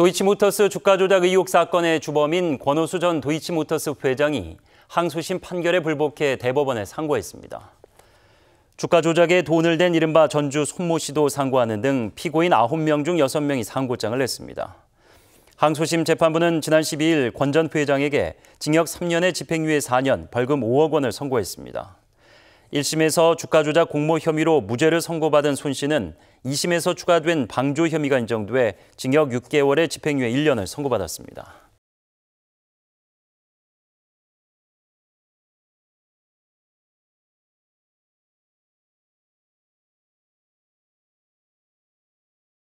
도이치모터스 주가 조작 의혹 사건의 주범인 권호수 전 도이치모터스 회장이 항소심 판결에 불복해 대법원에 상고했습니다. 주가 조작에 돈을 댄 이른바 전주 손모 씨도 상고하는 등 피고인 9명 중 6명이 상고장을 냈습니다. 항소심 재판부는 지난 12일 권전 회장에게 징역 3년에 집행유예 4년, 벌금 5억 원을 선고했습니다. 1심에서 주가 조작 공모 혐의로 무죄를 선고받은 손 씨는 2심에서 추가된 방조 혐의가 인정돼 징역 6개월에 집행유예 1년을 선고받았습니다.